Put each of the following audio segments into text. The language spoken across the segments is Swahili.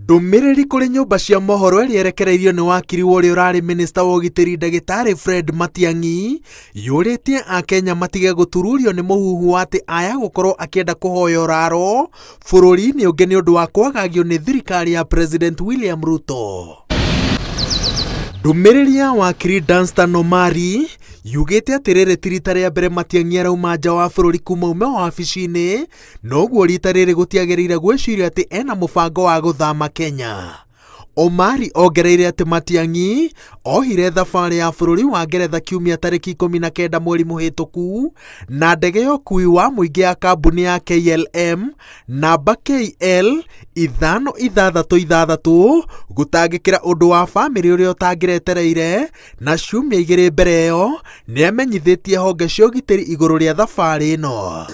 ndũmĩrĩri kũrĩ nyũmba cia mohoro ĩrĩa erekereirio nĩ wakiri wa ũrĩa ũrarĩ minista wa ũgitĩri ndagĩtarĩ fred matiangi yũrĩtie akenya matige gũtururio nĩ mũhuhu wa atĩ aya gũkorũo akĩenda kũhoya ũraro bũrũri-inĩ ũngĩ nĩ ũndũ wa kwagagio nĩ thirikari ya president william ruto ndũmĩrĩri ya wakiri danstan omari yugite atiriri tirita ria mbere matiang'i arauma nja wa bururi kuma ume wabici-inĩ noguo rita rĩrĩ gũtiagĩrĩire gwĩciria atĩ ena mũbango wa gũthama kenya Omari ongereire atĩ Matiang'i ohire thabarĩ ya bũrũri wa Ngeretha kiumia tarĩki ikũmi na kenda mweri mũhĩtũku na ndege ya ũkui wa mũingĩ ya kambuni ya KLM namba KL 5666 gũtangĩkĩra ũndũ wa bamĩrĩ ũrĩa ũtangĩretereire na ciumia igĩrĩ mbere ĩyo nĩ amenyithĩtie honge cia ũgitĩri igũrũ rĩa thabarĩ ĩno.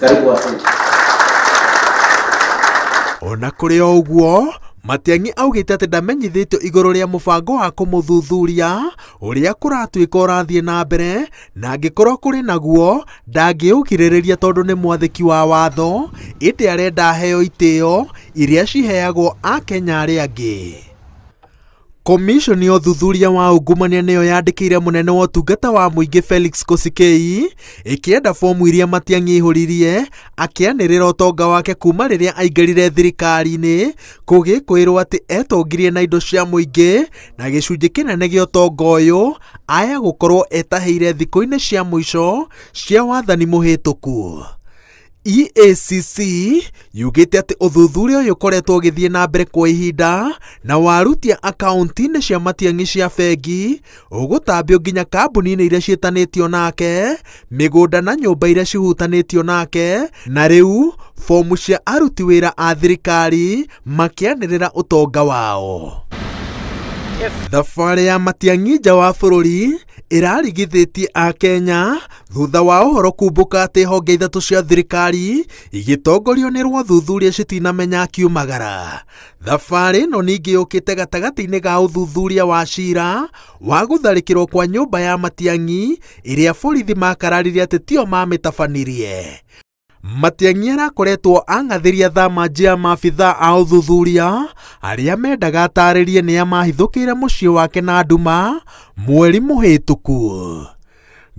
Ona kũrĩ o ũguo matiang'i augĩte atĩ ndamenyithĩtio igũrũ rĩa mũbango wa kũmũthuthuria ũrĩa kũratuĩka ũrathiĩ na mbere na angĩkorwo kũrĩ naguo ndangĩũgirĩrĩria tondũ nĩ mwathĩki wa watho ĩndĩ arenda heo itĩo iria ciheagwo akenya arĩa angĩ komishoni ya ũthuthuria wa ungumania nĩyo yandĩkĩire mũnene wa ũtungata wa mũingĩ Felix Kosikei ĩkĩenda bomu iria matiang'ihũririe akĩanĩrĩra ũtonga wake kuuma rĩrĩa aingĩrire thirikari-inĩ kũgĩkwĩrwo atĩ etongirie na indo cia mũingĩ na gĩcunjĩ kĩnene gĩa ũtonga ũyũ aya gũkorwo etahĩire thikũ-inĩ cia mũico cia wathani mũhĩtũku EACC yugite ati ũthuthuria ũyũ ũkoretwo ũgĩthiĩ na mbere kwa ihinda na warutia akaunti-inĩ cia matiang'i cia bengi ugutambio nginya kambuni-inĩ iria ciĩtanĩtio nake migunda na nyumba iria cihutanĩtio nake na riu fomu cia aruti wĩra a thirikari makĩanĩrĩra ũtonga wao thabarĩ yes. ya matiang'i nja wa bũrũri ĩrarigithĩtie akenya thutha wa ũhoro kumbũka atĩ honge ithatũ cia thirikari igĩtongorio nĩ rwathuthuria citinamenya akiumagara thabarĩ ĩno ningĩ yũkĩte gatagatĩ-inĩ ga ũthuthuria wa cira wa gũtharĩkĩrũo kwa nyũmba ya matiang'i ĩrĩa borithi makararirie atĩ tio mamĩtabanirie Matiang'i arakoretwo ang'athĩria thama ya maabitha a ũthuthuria arĩa mendaga atarĩrie nĩa mahithũkĩire mũciĩ wake na nduma mweri mũhĩtũku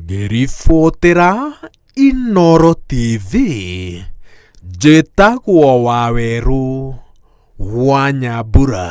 ngĩribũtĩra inoro tv njĩtagwo wa werũ wa nyambura